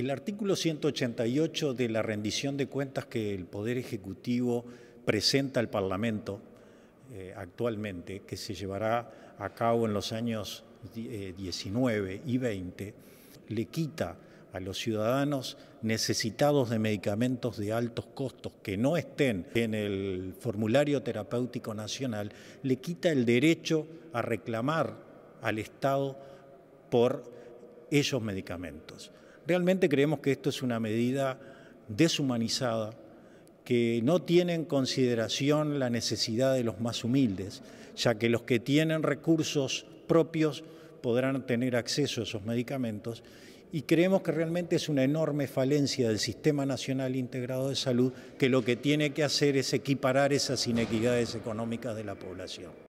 El artículo 188 de la rendición de cuentas que el Poder Ejecutivo presenta al Parlamento eh, actualmente, que se llevará a cabo en los años 19 eh, y 20, le quita a los ciudadanos necesitados de medicamentos de altos costos que no estén en el formulario terapéutico nacional, le quita el derecho a reclamar al Estado por esos medicamentos. Realmente creemos que esto es una medida deshumanizada, que no tiene en consideración la necesidad de los más humildes, ya que los que tienen recursos propios podrán tener acceso a esos medicamentos y creemos que realmente es una enorme falencia del Sistema Nacional Integrado de Salud que lo que tiene que hacer es equiparar esas inequidades económicas de la población.